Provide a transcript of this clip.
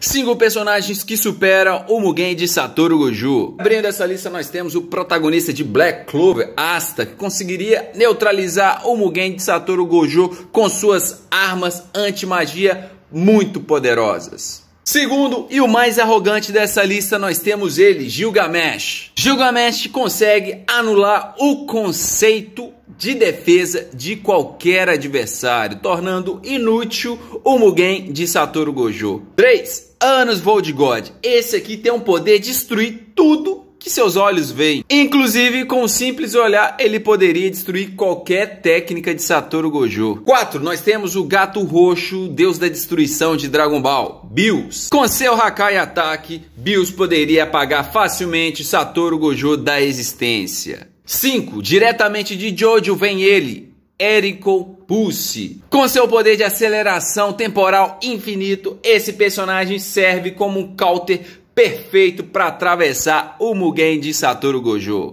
Cinco personagens que superam o Mugen de Satoru Gojo. Abrindo essa lista, nós temos o protagonista de Black Clover, Asta, que conseguiria neutralizar o Mugen de Satoru Gojo com suas armas anti-magia muito poderosas. Segundo e o mais arrogante dessa lista, nós temos ele, Gilgamesh. Gilgamesh consegue anular o conceito de defesa de qualquer adversário, tornando inútil o Mugen de Satoru Gojo. 3. Anos Vold God. Esse aqui tem um poder de destruir tudo que seus olhos veem. Inclusive, com um simples olhar, ele poderia destruir qualquer técnica de Satoru Gojo. 4. Nós temos o Gato Roxo, deus da destruição de Dragon Ball, Bills. Com seu Hakai ataque, Bills poderia apagar facilmente Satoru Gojo da existência. 5. Diretamente de Jojo vem ele, Erico Pulse. Com seu poder de aceleração temporal infinito, esse personagem serve como um counter perfeito para atravessar o Mugen de Satoru Gojo.